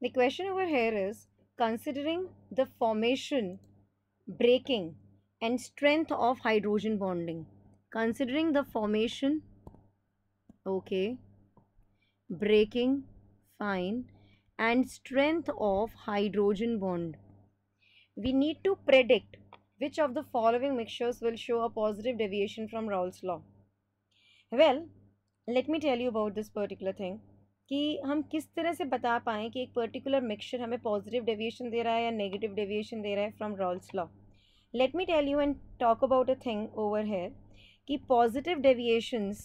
The question over here is considering the formation, breaking, and strength of hydrogen bonding. Considering the formation, okay, breaking, fine, and strength of hydrogen bond. We need to predict which of the following mixtures will show a positive deviation from Raoult's law. Well, let me tell you about this particular thing. कि हम किस तरह से बता पाएँ कि एक particular mixture हमें पॉजिटिव डेविएशन दे रहा है या नेगेटिव डेविएशन दे रहा है from Raoult's law let me tell you and talk about a thing over here कि पॉजिटिव डेविएशंस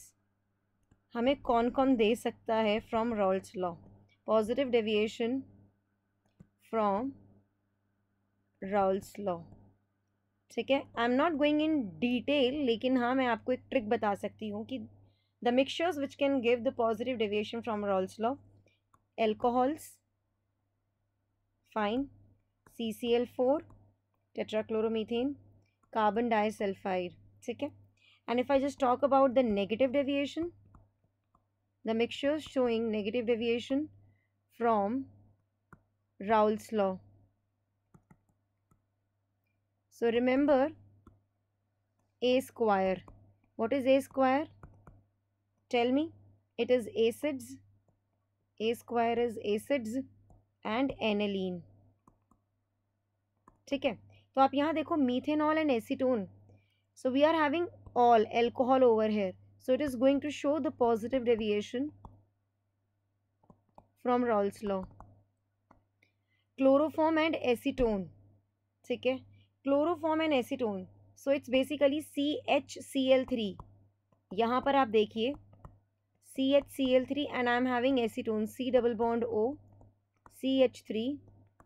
हमें कौन कौन दे सकता है from Raoult's law positive deviation from Raoult's law ठीक है I am not going in detail लेकिन हाँ मैं आपको एक ट्रिक बता सकती हूँ कि The mixtures which can give the positive deviation from Rolle's law. Alcohols. Fine. CCl4. Tetrachloromethane. Carbon disulfide. Okay. And if I just talk about the negative deviation. The mixtures showing negative deviation from Rolle's law. So remember A square. What is A square? tell me it is acids a square is acids and aniline ठीक है तो आप यहाँ देखो methanol and acetone so we are having all alcohol over here so it is going to show the positive deviation from Raoult's law chloroform and acetone ठीक है chloroform and acetone so it's basically C H C L three यहाँ पर आप देखिए CHCl3 and I am having acetone C double bond O, CH3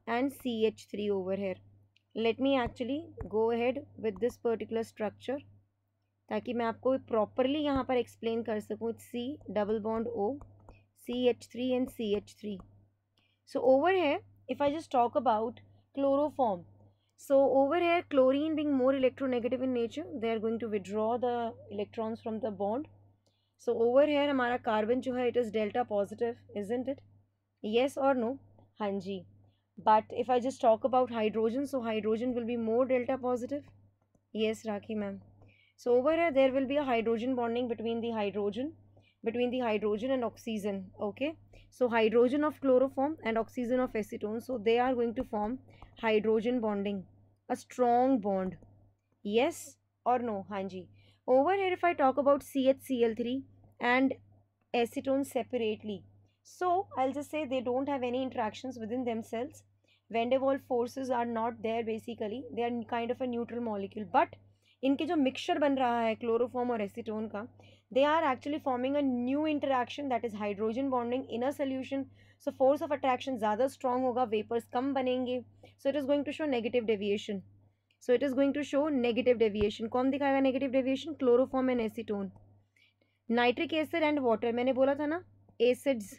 and CH3 over here. Let me actually go ahead with this particular structure ताकि मैं आपको properly यहाँ पर explain कर सकूँ C double bond O, CH3 and CH3. So over here, if I just talk about chloroform, so over here chlorine being more electronegative in nature, they are going to withdraw the electrons from the bond so over here our carbon जो is it is delta positive, isn't it? Yes or no? हाँ जी. But if I just talk about hydrogen, so hydrogen will be more delta positive. Yes, Rakhi ma'am. So over here there will be a hydrogen bonding between the hydrogen, between the hydrogen and oxygen. Okay. So hydrogen of chloroform and oxygen of acetone. So they are going to form hydrogen bonding, a strong bond. Yes or no? हाँ जी over here if I talk about CHCl3 and acetone separately so I'll just say they don't have any interactions within themselves van der Waal forces are not there basically they are kind of a neutral molecule but inke jo mixture ban raha chloroform or acetone they are actually forming a new interaction that is hydrogen bonding in a solution so force of attraction zyada strong hoga vapors come. banenge so it is going to show negative deviation so it is going to show negative deviation कौन दिखाएगा negative deviation chloroform and acetone nitric acid and water मैंने बोला था ना acids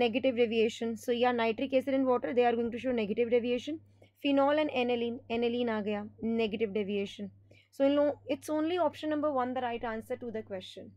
negative deviation so yeah nitric acid and water they are going to show negative deviation phenol and aniline aniline aa gaya negative deviation so it's only option number 1 the right answer to the question